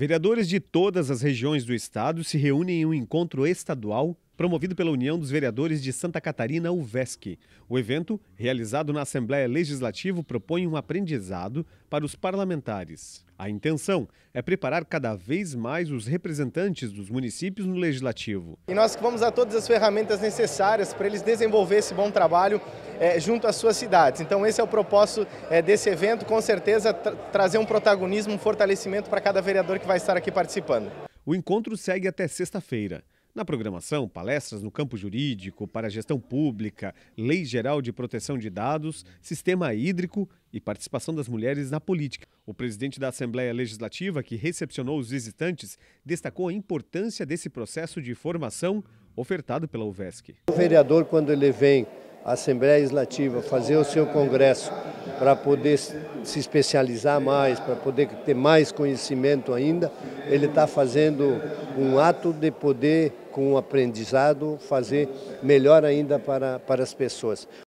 Vereadores de todas as regiões do estado se reúnem em um encontro estadual promovido pela União dos Vereadores de Santa Catarina, UVESC. O evento, realizado na Assembleia Legislativa, propõe um aprendizado para os parlamentares. A intenção é preparar cada vez mais os representantes dos municípios no Legislativo. E nós vamos a todas as ferramentas necessárias para eles desenvolver esse bom trabalho é, junto às suas cidades. Então esse é o propósito é, desse evento, com certeza tra trazer um protagonismo, um fortalecimento para cada vereador que vai estar aqui participando. O encontro segue até sexta-feira. Na programação, palestras no campo jurídico, para gestão pública, lei geral de proteção de dados, sistema hídrico e participação das mulheres na política. O presidente da Assembleia Legislativa, que recepcionou os visitantes, destacou a importância desse processo de formação ofertado pela UVESC. O vereador, quando ele vem à Assembleia Legislativa fazer o seu congresso para poder se especializar mais, para poder ter mais conhecimento ainda. Ele está fazendo um ato de poder, com o aprendizado, fazer melhor ainda para, para as pessoas.